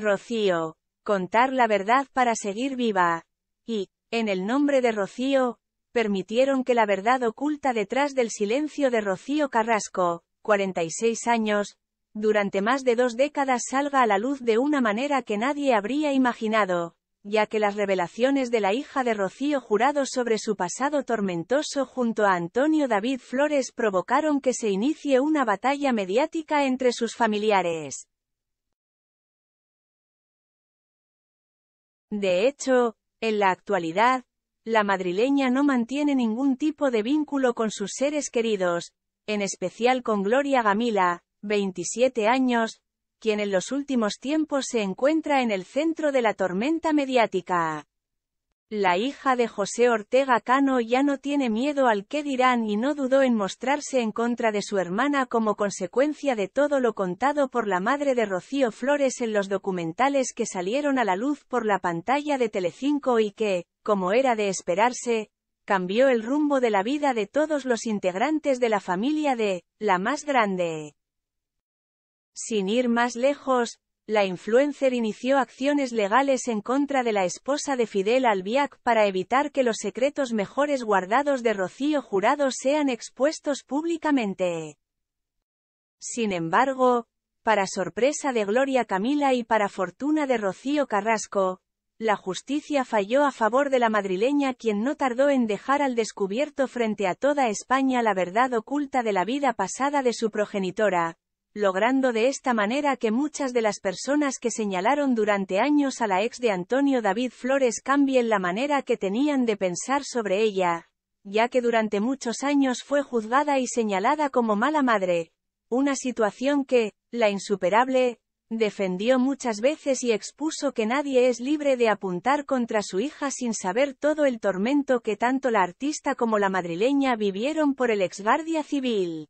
Rocío, contar la verdad para seguir viva. Y, en el nombre de Rocío, permitieron que la verdad oculta detrás del silencio de Rocío Carrasco, 46 años, durante más de dos décadas salga a la luz de una manera que nadie habría imaginado, ya que las revelaciones de la hija de Rocío Jurado sobre su pasado tormentoso junto a Antonio David Flores provocaron que se inicie una batalla mediática entre sus familiares. De hecho, en la actualidad, la madrileña no mantiene ningún tipo de vínculo con sus seres queridos, en especial con Gloria Gamila, 27 años, quien en los últimos tiempos se encuentra en el centro de la tormenta mediática. La hija de José Ortega Cano ya no tiene miedo al qué dirán y no dudó en mostrarse en contra de su hermana como consecuencia de todo lo contado por la madre de Rocío Flores en los documentales que salieron a la luz por la pantalla de Telecinco y que, como era de esperarse, cambió el rumbo de la vida de todos los integrantes de la familia de, la más grande. Sin ir más lejos, la influencer inició acciones legales en contra de la esposa de Fidel Albiac para evitar que los secretos mejores guardados de Rocío Jurado sean expuestos públicamente. Sin embargo, para sorpresa de Gloria Camila y para fortuna de Rocío Carrasco, la justicia falló a favor de la madrileña quien no tardó en dejar al descubierto frente a toda España la verdad oculta de la vida pasada de su progenitora, logrando de esta manera que muchas de las personas que señalaron durante años a la ex de Antonio David Flores cambien la manera que tenían de pensar sobre ella, ya que durante muchos años fue juzgada y señalada como mala madre, una situación que, la insuperable, defendió muchas veces y expuso que nadie es libre de apuntar contra su hija sin saber todo el tormento que tanto la artista como la madrileña vivieron por el exguardia civil.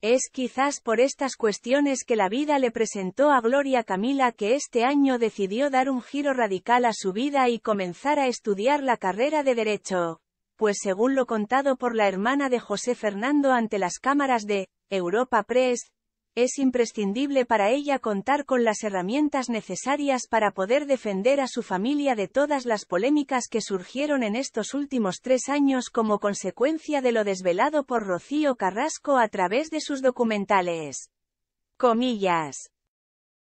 Es quizás por estas cuestiones que la vida le presentó a Gloria Camila que este año decidió dar un giro radical a su vida y comenzar a estudiar la carrera de Derecho, pues según lo contado por la hermana de José Fernando ante las cámaras de Europa Press, es imprescindible para ella contar con las herramientas necesarias para poder defender a su familia de todas las polémicas que surgieron en estos últimos tres años como consecuencia de lo desvelado por Rocío Carrasco a través de sus documentales. Comillas.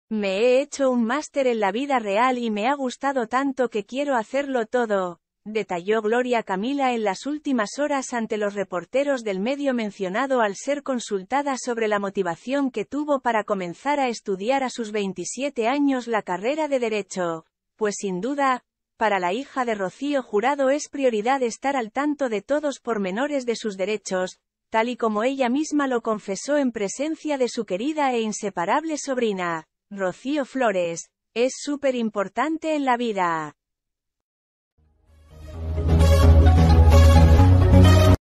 Me he hecho un máster en la vida real y me ha gustado tanto que quiero hacerlo todo, detalló Gloria Camila en las últimas horas ante los reporteros del medio mencionado al ser consultada sobre la motivación que tuvo para comenzar a estudiar a sus 27 años la carrera de Derecho, pues sin duda, para la hija de Rocío Jurado es prioridad estar al tanto de todos pormenores de sus derechos, tal y como ella misma lo confesó en presencia de su querida e inseparable sobrina, Rocío Flores, es súper importante en la vida.